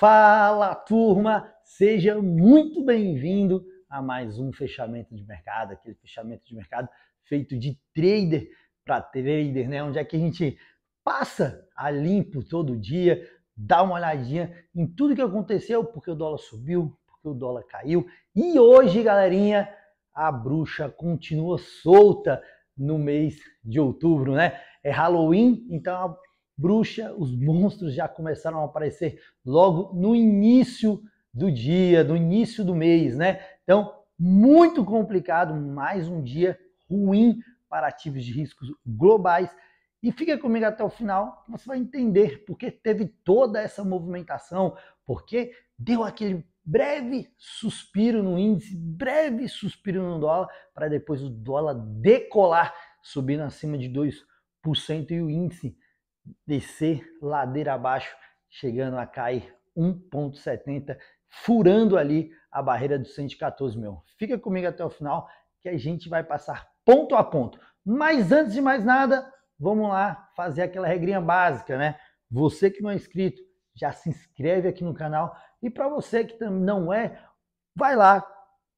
Fala turma, seja muito bem-vindo a mais um fechamento de mercado, aquele fechamento de mercado feito de trader para trader, né? Onde é que a gente passa a limpo todo dia, dá uma olhadinha em tudo que aconteceu, porque o dólar subiu, porque o dólar caiu. E hoje, galerinha, a bruxa continua solta no mês de outubro, né? É Halloween, então bruxa, os monstros já começaram a aparecer logo no início do dia, no início do mês, né? Então, muito complicado, mais um dia ruim para ativos de riscos globais. E fica comigo até o final, você vai entender porque teve toda essa movimentação, porque deu aquele breve suspiro no índice, breve suspiro no dólar, para depois o dólar decolar, subindo acima de 2% e o índice descer ladeira abaixo, chegando a cair 1,70, furando ali a barreira dos 114 mil. Fica comigo até o final que a gente vai passar ponto a ponto. Mas antes de mais nada, vamos lá fazer aquela regrinha básica, né? Você que não é inscrito, já se inscreve aqui no canal. E para você que não é, vai lá,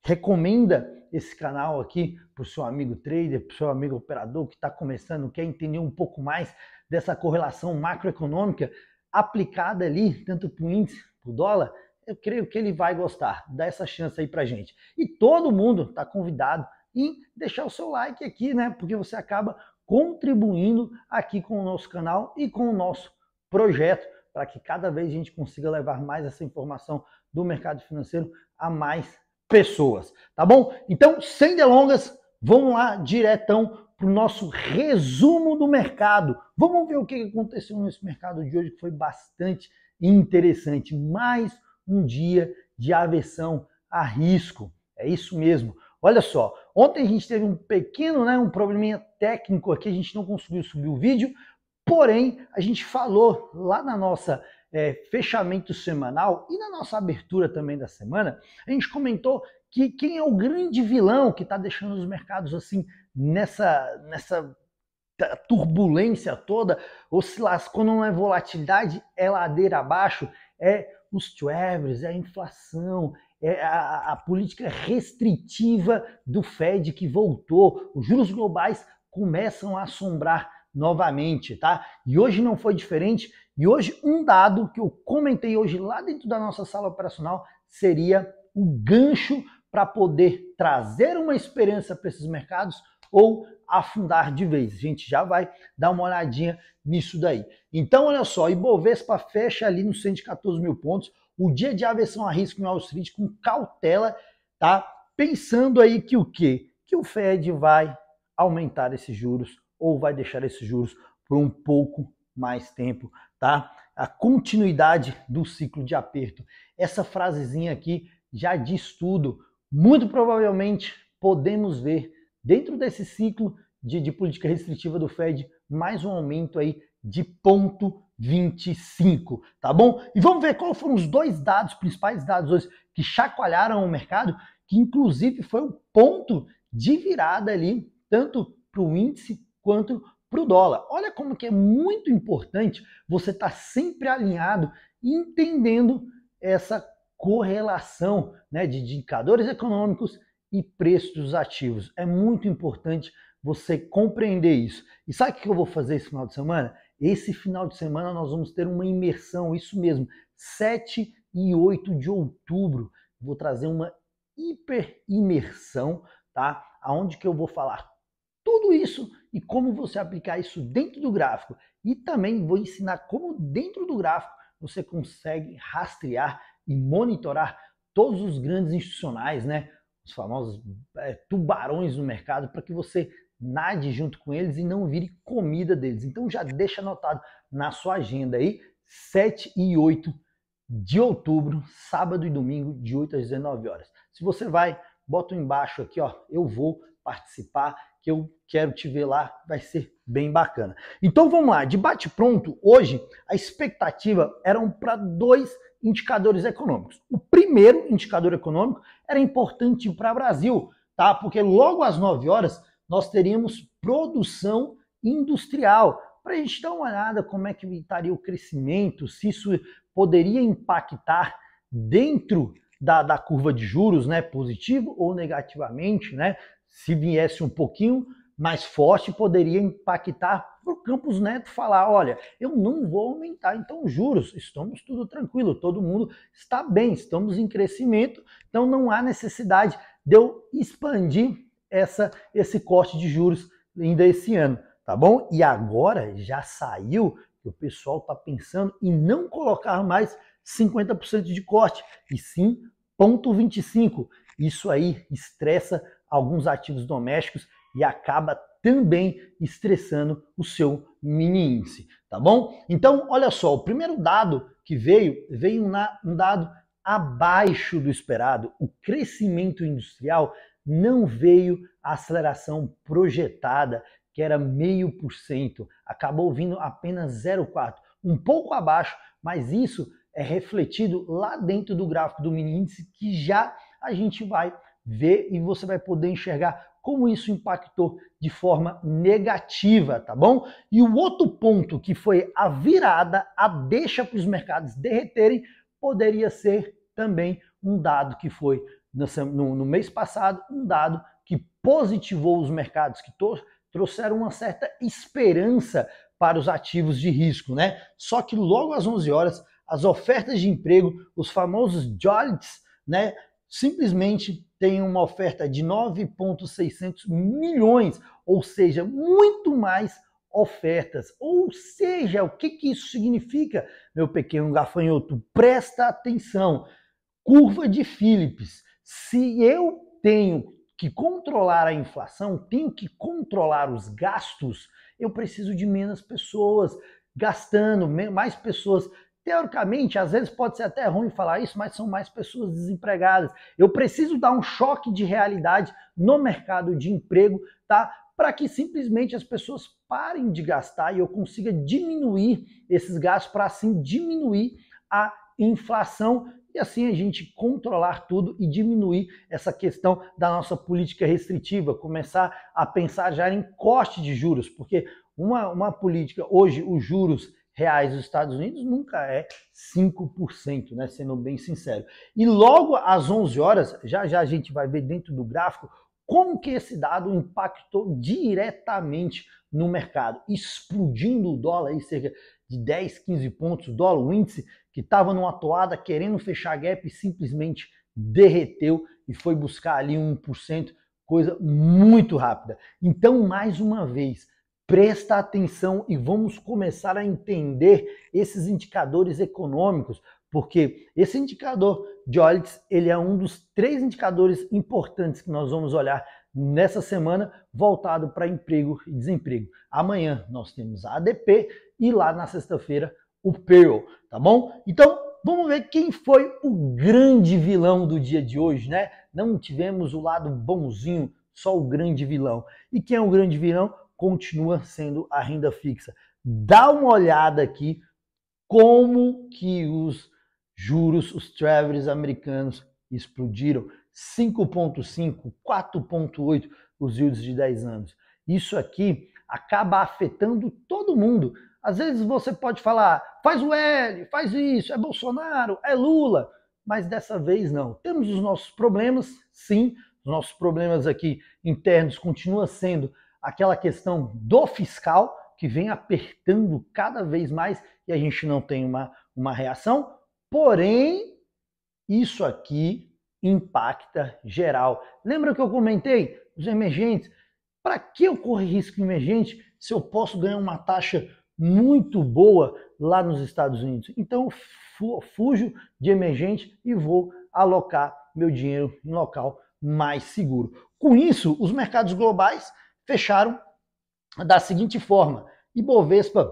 Recomenda esse canal aqui para o seu amigo trader, para o seu amigo operador que está começando, quer entender um pouco mais dessa correlação macroeconômica aplicada ali, tanto para o índice, para o dólar. Eu creio que ele vai gostar. Dá essa chance aí para gente. E todo mundo está convidado em deixar o seu like aqui, né? Porque você acaba contribuindo aqui com o nosso canal e com o nosso projeto para que cada vez a gente consiga levar mais essa informação do mercado financeiro a mais pessoas, tá bom? Então, sem delongas, vamos lá diretão para o nosso resumo do mercado. Vamos ver o que aconteceu nesse mercado de hoje, que foi bastante interessante. Mais um dia de aversão a risco. É isso mesmo. Olha só, ontem a gente teve um pequeno, né, um probleminha técnico aqui, a gente não conseguiu subir o vídeo, porém a gente falou lá na nossa é, fechamento semanal e na nossa abertura também da semana, a gente comentou que quem é o grande vilão que está deixando os mercados assim nessa nessa turbulência toda, oscilação, quando não é volatilidade, é ladeira abaixo, é os travers, é a inflação, é a, a política restritiva do Fed que voltou, os juros globais começam a assombrar novamente, tá? E hoje não foi diferente. E hoje um dado que eu comentei hoje lá dentro da nossa sala operacional seria o gancho para poder trazer uma experiência para esses mercados ou afundar de vez. A gente já vai dar uma olhadinha nisso daí. Então, olha só, Ibovespa fecha ali nos 114 mil pontos. O dia de aversão a risco em Wall Street com cautela, tá? Pensando aí que o quê? Que o Fed vai aumentar esses juros ou vai deixar esses juros por um pouco mais tempo, tá? A continuidade do ciclo de aperto. Essa frasezinha aqui já diz tudo. Muito provavelmente podemos ver dentro desse ciclo de, de política restritiva do Fed mais um aumento aí de ponto 25, tá bom? E vamos ver qual foram os dois dados, principais dados hoje que chacoalharam o mercado, que inclusive foi o um ponto de virada ali, tanto para o índice quanto para o dólar. Olha como que é muito importante você estar tá sempre alinhado, entendendo essa correlação né, de indicadores econômicos e preços dos ativos. É muito importante você compreender isso. E sabe o que eu vou fazer esse final de semana? Esse final de semana nós vamos ter uma imersão, isso mesmo, 7 e 8 de outubro. Vou trazer uma hiper imersão, tá? Aonde que eu vou falar tudo isso e como você aplicar isso dentro do gráfico. E também vou ensinar como dentro do gráfico você consegue rastrear e monitorar todos os grandes institucionais, né? Os famosos é, tubarões no mercado, para que você nade junto com eles e não vire comida deles. Então já deixa anotado na sua agenda aí, 7 e 8 de outubro, sábado e domingo, de 8 às 19 horas. Se você vai, bota embaixo aqui, ó, eu vou, participar, que eu quero te ver lá, vai ser bem bacana. Então vamos lá, debate pronto hoje a expectativa eram para dois indicadores econômicos. O primeiro indicador econômico era importante para o Brasil, tá? Porque logo às 9 horas nós teríamos produção industrial. Para a gente dar uma olhada como é que estaria o crescimento, se isso poderia impactar dentro da, da curva de juros, né, positivo ou negativamente, né? se viesse um pouquinho mais forte, poderia impactar para o Campos Neto falar: olha, eu não vou aumentar, então juros, estamos tudo tranquilo, todo mundo está bem, estamos em crescimento, então não há necessidade de eu expandir essa, esse corte de juros ainda esse ano, tá bom? E agora já saiu que o pessoal está pensando em não colocar mais 50% de corte, e sim 0,25. Isso aí estressa alguns ativos domésticos e acaba também estressando o seu mini índice, tá bom? Então, olha só, o primeiro dado que veio, veio um dado abaixo do esperado. O crescimento industrial não veio a aceleração projetada, que era meio por cento, acabou vindo apenas 0,4, um pouco abaixo, mas isso é refletido lá dentro do gráfico do mini índice que já a gente vai ver e você vai poder enxergar como isso impactou de forma negativa, tá bom? E o outro ponto que foi a virada, a deixa para os mercados derreterem, poderia ser também um dado que foi no, mês passado, um dado que positivou os mercados, que trouxeram uma certa esperança para os ativos de risco, né? Só que logo às 11 horas, as ofertas de emprego, os famosos JOLTS, né, simplesmente tem uma oferta de 9,600 milhões, ou seja, muito mais ofertas. Ou seja, o que, que isso significa, meu pequeno gafanhoto? Presta atenção. Curva de Phillips. Se eu tenho que controlar a inflação, tenho que controlar os gastos, eu preciso de menos pessoas gastando, mais pessoas Teoricamente, às vezes pode ser até ruim falar isso, mas são mais pessoas desempregadas. Eu preciso dar um choque de realidade no mercado de emprego, tá? Para que simplesmente as pessoas parem de gastar e eu consiga diminuir esses gastos para assim diminuir a inflação e assim a gente controlar tudo e diminuir essa questão da nossa política restritiva, começar a pensar já em corte de juros, porque uma, uma política, hoje os juros reais dos Estados Unidos nunca é 5%, né, sendo bem sincero. E logo às 11 horas, já já a gente vai ver dentro do gráfico como que esse dado impactou diretamente no mercado, explodindo o dólar aí cerca de 10, 15 pontos, o dólar, o índice que estava numa toada querendo fechar gap simplesmente derreteu e foi buscar ali 1%, coisa muito rápida. Então, mais uma vez, Presta atenção e vamos começar a entender esses indicadores econômicos, porque esse indicador de Olitz, ele é um dos três indicadores importantes que nós vamos olhar nessa semana voltado para emprego e desemprego. Amanhã nós temos a ADP e lá na sexta-feira o payroll, tá bom? Então, vamos ver quem foi o grande vilão do dia de hoje, né? Não tivemos o lado bonzinho, só o grande vilão. E quem é o grande vilão? continua sendo a renda fixa. Dá uma olhada aqui como que os juros, os treasuries americanos explodiram. 5.5, 4.8 os yields de 10 anos. Isso aqui acaba afetando todo mundo. Às vezes você pode falar, faz o L, faz isso, é Bolsonaro, é Lula, mas dessa vez não. Temos os nossos problemas, sim, os nossos problemas aqui internos continuam sendo aquela questão do fiscal que vem apertando cada vez mais e a gente não tem uma, uma reação. Porém, isso aqui impacta geral. Lembra que eu comentei os emergentes? Para que eu corro risco emergente se eu posso ganhar uma taxa muito boa lá nos Estados Unidos? Então, eu fujo de emergente e vou alocar meu dinheiro em local mais seguro. Com isso, os mercados globais fecharam da seguinte forma: Ibovespa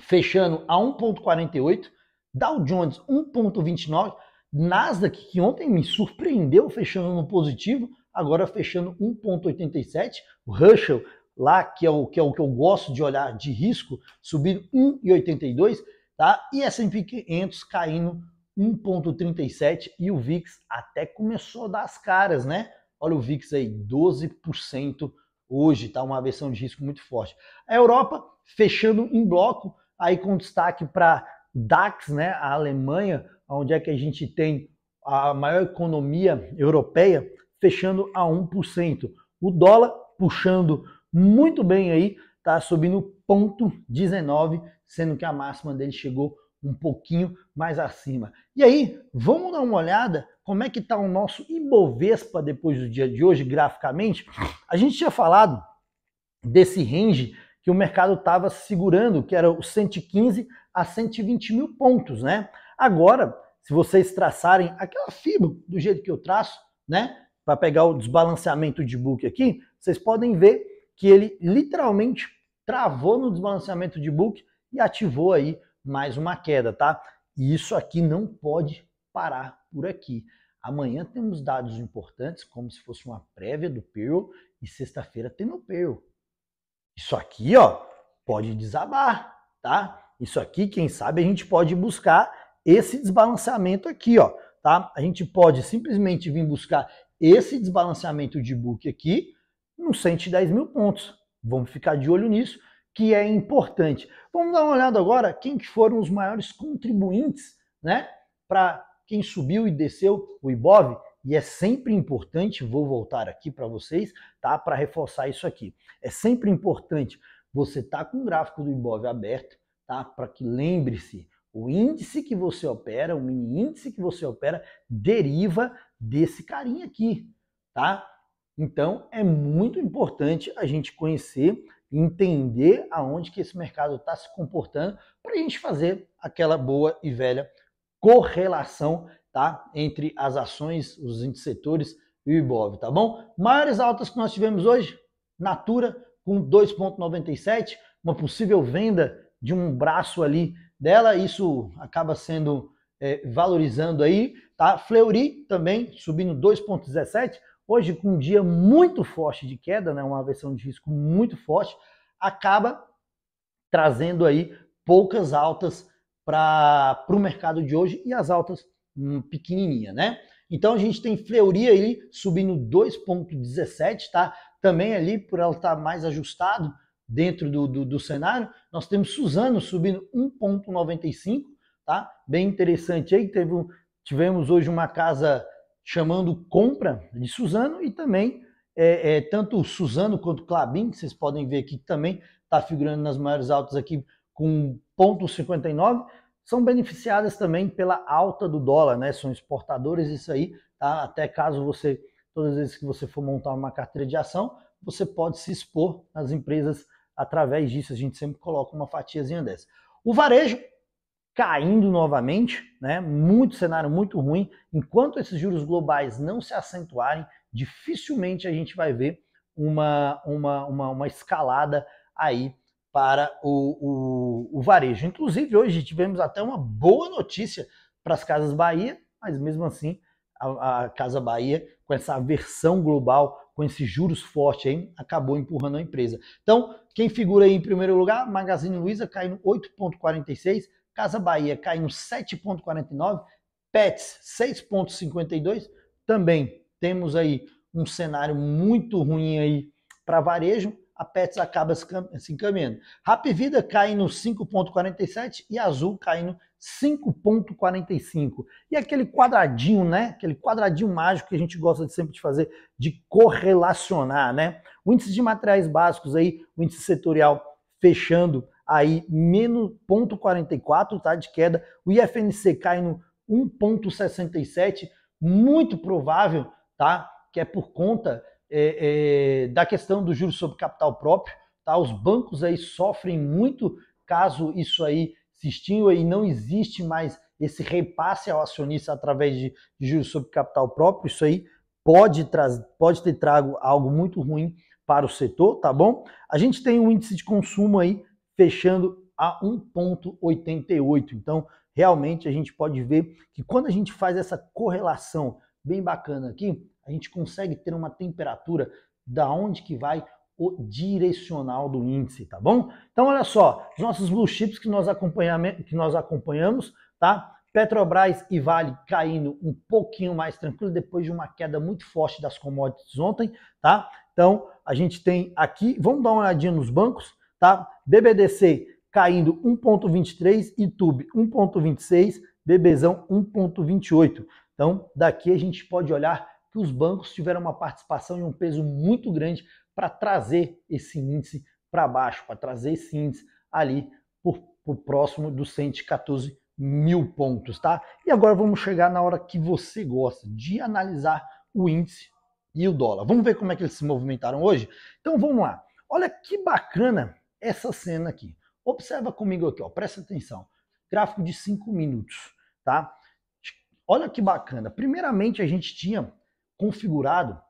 fechando a 1,48, Dow Jones 1,29, Nasdaq, que ontem me surpreendeu fechando no positivo, agora fechando 1,87, Russell lá, que é, o, que é o que eu gosto de olhar de risco, subindo 1,82, tá? E S&P 500 caindo 1,37 e o VIX até começou a dar as caras, né? Olha o VIX aí, 12% Hoje está uma versão de risco muito forte. A Europa fechando em bloco, aí com destaque para DAX, né, a Alemanha, onde é que a gente tem a maior economia europeia, fechando a 1%. O dólar puxando muito bem aí, tá subindo 0,19, sendo que a máxima dele chegou um pouquinho mais acima. E aí, vamos dar uma olhada como é que está o nosso Ibovespa depois do dia de hoje, graficamente. A gente tinha falado desse range que o mercado estava segurando, que era os 115 a 120 mil pontos, né? Agora, se vocês traçarem aquela fibra do jeito que eu traço, né? Para pegar o desbalanceamento de book aqui, vocês podem ver que ele literalmente travou no desbalanceamento de book e ativou aí mais uma queda, tá? E isso aqui não pode parar por aqui. Amanhã temos dados importantes, como se fosse uma prévia do payroll, e sexta-feira tem o payroll. Isso aqui, ó, pode desabar, tá? Isso aqui, quem sabe, a gente pode buscar esse desbalanceamento aqui, ó, tá? A gente pode simplesmente vir buscar esse desbalanceamento de book aqui nos 110 mil pontos. Vamos ficar de olho nisso que é importante. Vamos dar uma olhada agora quem que foram os maiores contribuintes, né, para quem subiu e desceu o IBOV, e é sempre importante, vou voltar aqui para vocês, tá, para reforçar isso aqui. É sempre importante você tá com o gráfico do IBOV aberto, tá? Para que lembre-se, o índice que você opera, o mini índice que você opera deriva desse carinha aqui, tá? Então é muito importante a gente conhecer entender aonde que esse mercado está se comportando para a gente fazer aquela boa e velha correlação tá? entre as ações, os setores e o Ibov, tá bom? Maiores altas que nós tivemos hoje, Natura com 2,97, uma possível venda de um braço ali dela, isso acaba sendo é, valorizando aí, tá? Fleury também subindo 2,17, hoje com um dia muito forte de queda, né, uma versão de risco muito forte, acaba trazendo aí poucas altas para o mercado de hoje e as altas hum, pequenininha, né? Então a gente tem Fleury aí subindo 2,17, tá? Também ali por ela estar tá mais ajustado dentro do, do, do, cenário. Nós temos Suzano subindo 1,95, tá? Bem interessante aí. Teve, tivemos hoje uma casa chamando compra de Suzano e também é, é, tanto Suzano quanto Clabin, que vocês podem ver aqui que também está figurando nas maiores altas aqui com 0,59, são beneficiadas também pela alta do dólar, né? São exportadores isso aí, tá? Até caso você, todas as vezes que você for montar uma carteira de ação, você pode se expor nas empresas através disso. A gente sempre coloca uma fatiazinha dessa. O varejo caindo novamente, né? Muito cenário muito ruim. Enquanto esses juros globais não se acentuarem, dificilmente a gente vai ver uma, uma, uma, uma escalada aí para o, o, o, varejo. Inclusive, hoje tivemos até uma boa notícia para as Casas Bahia, mas mesmo assim, a, a, Casa Bahia, com essa aversão global, com esses juros fortes aí, acabou empurrando a empresa. Então, quem figura aí em primeiro lugar? Magazine Luiza caindo 8,46%. Casa Bahia cai uns 7,49, Pets 6,52. Também temos aí um cenário muito ruim aí para varejo. A Pets acaba se encaminhando. Rap Vida cai no 5,47 e Azul cai no 5,45. E aquele quadradinho, né? Aquele quadradinho mágico que a gente gosta de sempre de fazer, de correlacionar, né? O índice de materiais básicos aí, o índice setorial fechando aí menos 0,44, tá? De queda. O IFNC cai no 1,67, muito provável, tá? Que é por conta é, é, da questão do juros sobre capital próprio, tá? Os bancos aí sofrem muito caso isso aí se extinga e não existe mais esse repasse ao acionista através de, juros sobre capital próprio. Isso aí pode, pode ter trago algo muito ruim para o setor, tá bom? A gente tem um índice de consumo aí fechando a 1,88. Então, realmente a gente pode ver que quando a gente faz essa correlação bem bacana aqui, a gente consegue ter uma temperatura da onde que vai o direcional do índice, tá bom? Então olha só, os nossos blue chips que nós, que nós acompanhamos, tá? Petrobras e Vale caindo um pouquinho mais tranquilo depois de uma queda muito forte das commodities ontem, tá? Então a gente tem aqui, vamos dar uma olhadinha nos bancos, tá? BBDC caindo 1,23, YouTube 1,26, Bebezão 1,28. Então, daqui a gente pode olhar que os bancos tiveram uma participação e um peso muito grande para trazer esse índice para baixo, para trazer esse índice ali por, próximo dos 114 mil pontos, tá? E agora vamos chegar na hora que você gosta de analisar o índice e o dólar. Vamos ver como é que eles se movimentaram hoje? Então vamos lá. Olha que bacana essa cena aqui. Observa comigo aqui, ó, presta atenção. Gráfico de 5 minutos, tá? Olha que bacana. Primeiramente, a gente tinha configurado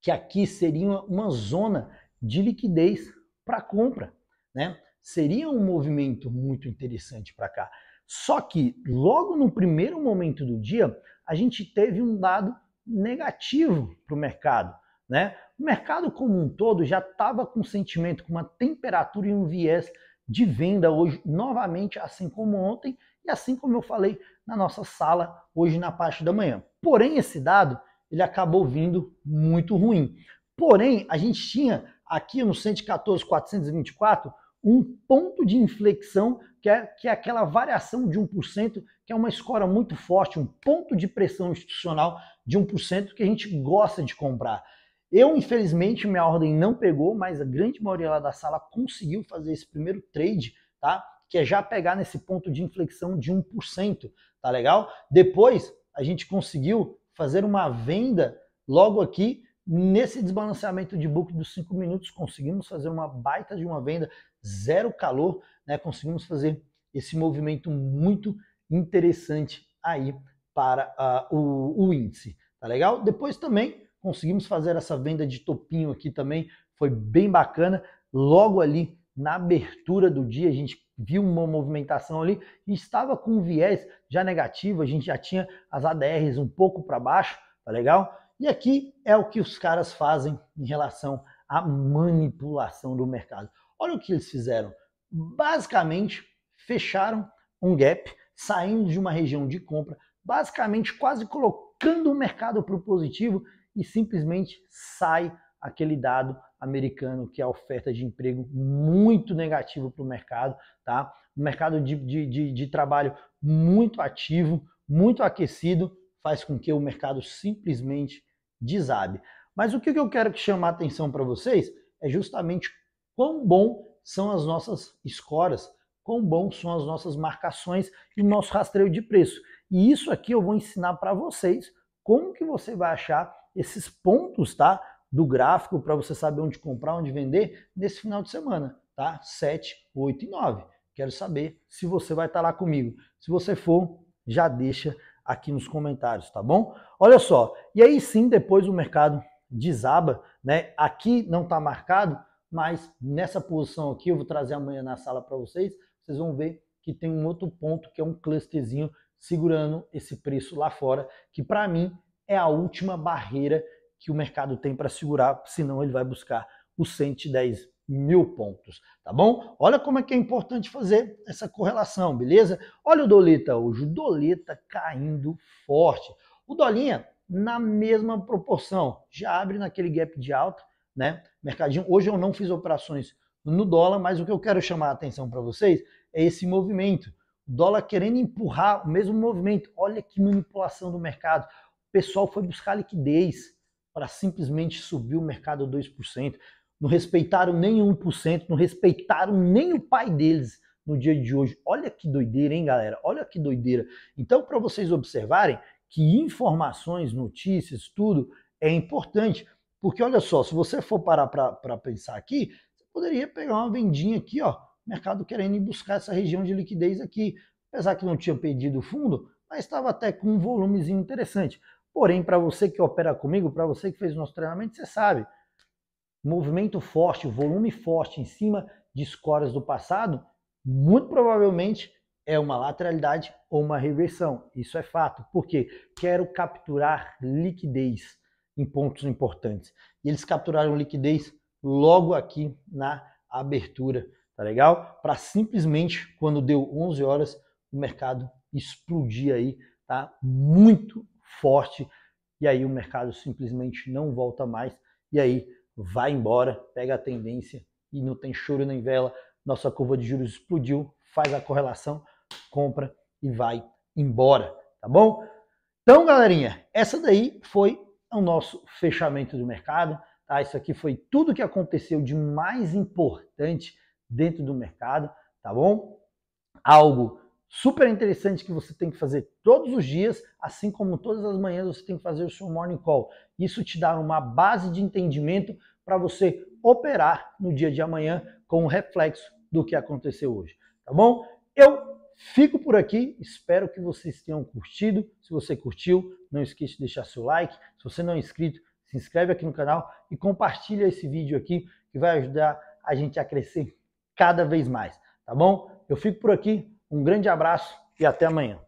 que aqui seria uma zona de liquidez para compra, né? Seria um movimento muito interessante para cá. Só que logo no primeiro momento do dia, a gente teve um dado negativo para o mercado, né? O mercado como um todo já estava com sentimento, com uma temperatura e um viés de venda hoje, novamente, assim como ontem e assim como eu falei na nossa sala hoje na parte da manhã. Porém, esse dado ele acabou vindo muito ruim. Porém, a gente tinha aqui no 114,424 um ponto de inflexão, que é, que é aquela variação de 1%, que é uma escora muito forte, um ponto de pressão institucional de 1% que a gente gosta de comprar. Eu, infelizmente, minha ordem não pegou, mas a grande maioria lá da sala conseguiu fazer esse primeiro trade, tá? Que é já pegar nesse ponto de inflexão de 1%, tá legal? Depois, a gente conseguiu fazer uma venda logo aqui nesse desbalanceamento de book dos 5 minutos, conseguimos fazer uma baita de uma venda, zero calor, né? Conseguimos fazer esse movimento muito interessante aí para uh, o, o índice, tá legal? Depois também Conseguimos fazer essa venda de topinho aqui também, foi bem bacana. Logo ali na abertura do dia, a gente viu uma movimentação ali e estava com um viés já negativo, a gente já tinha as ADRs um pouco para baixo, tá legal? E aqui é o que os caras fazem em relação à manipulação do mercado. Olha o que eles fizeram. Basicamente, fecharam um gap, saindo de uma região de compra, basicamente quase colocando o mercado para o positivo e simplesmente sai aquele dado americano que é a oferta de emprego muito negativo para o mercado, tá? Um mercado de, de, de, de trabalho muito ativo, muito aquecido, faz com que o mercado simplesmente desabe. Mas o que eu quero chamar a atenção para vocês é justamente quão bom são as nossas escoras, quão bom são as nossas marcações e o nosso rastreio de preço. E isso aqui eu vou ensinar para vocês como que você vai achar esses pontos, tá? Do gráfico para você saber onde comprar, onde vender nesse final de semana, tá? 7, 8 e 9. Quero saber se você vai estar tá lá comigo. Se você for, já deixa aqui nos comentários, tá bom? Olha só, e aí sim depois o mercado desaba, né? Aqui não está marcado, mas nessa posição aqui eu vou trazer amanhã na sala para vocês. Vocês vão ver que tem um outro ponto que é um clusterzinho segurando esse preço lá fora, que para mim é a última barreira que o mercado tem para segurar, senão ele vai buscar os 110 mil pontos, tá bom? Olha como é que é importante fazer essa correlação, beleza? Olha o Dolita hoje, o Dolita caindo forte. O Dolinha na mesma proporção, já abre naquele gap de alta, né? Mercadinho, hoje eu não fiz operações no dólar, mas o que eu quero chamar a atenção para vocês é esse movimento. O dólar querendo empurrar o mesmo movimento. Olha que manipulação do mercado. O pessoal foi buscar liquidez para simplesmente subir o mercado 2%. Não respeitaram nem 1%, não respeitaram nem o pai deles no dia de hoje. Olha que doideira, hein, galera? Olha que doideira. Então, para vocês observarem que informações, notícias, tudo é importante. Porque olha só, se você for parar para pensar aqui, você poderia pegar uma vendinha aqui, ó, mercado querendo ir buscar essa região de liquidez aqui. Apesar que não tinha o fundo, mas estava até com um volumezinho interessante. Porém, para você que opera comigo, para você que fez o nosso treinamento, você sabe. Movimento forte, volume forte em cima de escoras do passado, muito provavelmente é uma lateralidade ou uma reversão. Isso é fato. porque Quero capturar liquidez em pontos importantes. E eles capturaram liquidez logo aqui na abertura, tá legal? Para simplesmente quando deu 11 horas o mercado explodir aí, tá? Muito forte, e aí o mercado simplesmente não volta mais, e aí vai embora, pega a tendência e não tem choro nem vela. Nossa curva de juros explodiu, faz a correlação, compra e vai embora, tá bom? Então, galerinha, essa daí foi o nosso fechamento do mercado. Tá? Isso aqui foi tudo que aconteceu de mais importante dentro do mercado, tá bom? Algo super interessante que você tem que fazer todos os dias, assim como todas as manhãs você tem que fazer o seu morning call. Isso te dá uma base de entendimento para você operar no dia de amanhã com o reflexo do que aconteceu hoje, tá bom? Eu fico por aqui, espero que vocês tenham curtido. Se você curtiu, não esqueça de deixar seu like. Se você não é inscrito, se inscreve aqui no canal e compartilha esse vídeo aqui que vai ajudar a gente a crescer cada vez mais, tá bom? Eu fico por aqui. Um grande abraço e até amanhã.